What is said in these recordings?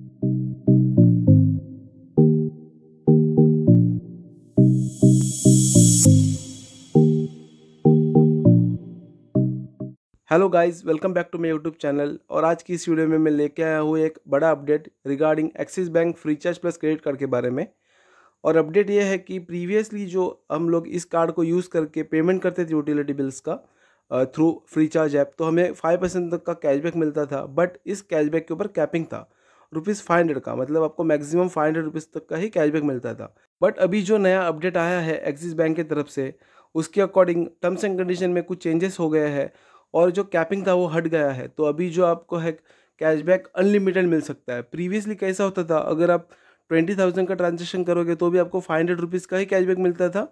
hello guys welcome back to my YouTube channel और आज की इस वीडियो में मैं लेके आया हूँ एक बड़ा update regarding Axis bank Freecharge plus credit card के बारे में और अपडेट ये है कि प्रीवियसली जो हम लोग इस कार्ड को यूज़ करके पेमेंट करते थे यूटिलिटी बिल्स का थ्रू फ्री चार्ज ऐप तो हमें फाइव परसेंट तक का कैशबैक मिलता था बट इस कैशबैक के ऊपर कैपिंग था रुपीज़ फाइव हंड्रेड का मतलब आपको मैक्सिमम फाइव हंड्रेड रुपीज़ तक का ही कैशबैक मिलता था बट अभी जो नया अपडेट आया है एक्सिस बैंक की तरफ से उसके अकॉर्डिंग टर्म्स एंड कंडीशन में कुछ चेंजेस हो गए हैं और जो कैपिंग था वो हट गया है तो अभी जो आपको है कैशबैक अनलिमिटेड मिल सकता है प्रीवियसली कैसा होता था अगर आप ट्वेंटी थाउजेंड का ट्रांजेक्शन करोगे तो भी आपको फाइव हंड्रेड रुपीज़ का ही कैशबैक मिलता था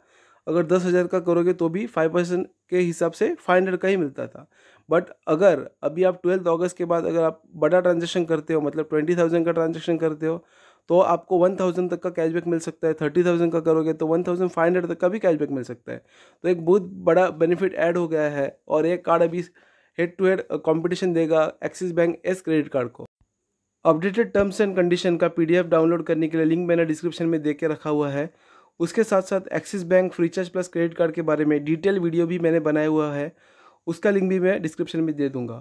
अगर दस हज़ार का करोगे तो भी फाइव परसेंट के हिसाब से फाइव हंड्रेड का ही मिलता था बट अगर अभी आप ट्वेल्थ अगस्त के बाद अगर आप बड़ा ट्रांजेक्शन करते हो मतलब ट्वेंटी थाउजेंड का ट्रांजेक्शन करते हो तो आपको वन थाउजेंड तक का कैशबैक मिल सकता है थर्टी थाउजेंड का करोगे तो वन थाउजेंड फाइव हंड्रेड तक का भी कैशबैक मिल सकता है तो एक बहुत बड़ा बेनिफिट ऐड हो गया है और एक कार्ड अभी हेड टू हेड कॉम्पिटिशन देगा Axis bank ACE credit card को अपडेटेड टर्म्स एंड कंडीशन का पी डाउनलोड करने के लिए लिंक मैंने डिस्क्रिप्शन में दे के रखा हुआ है उसके साथ साथ Axis bank Freecharge plus credit card के बारे में डिटेल वीडियो भी मैंने बनाया हुआ है उसका लिंक भी मैं डिस्क्रिप्शन में दे दूँगा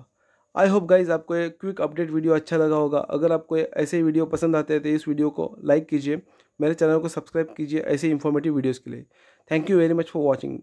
आई होप गाइज आपको ये क्विक अपडेट वीडियो अच्छा लगा होगा अगर आपको ऐसे वीडियो पसंद आते हैं तो इस वीडियो को लाइक कीजिए मेरे चैनल को सब्सक्राइब कीजिए ऐसे इन्फॉर्मेटिव वीडियोज़ के लिए thank you very much for watching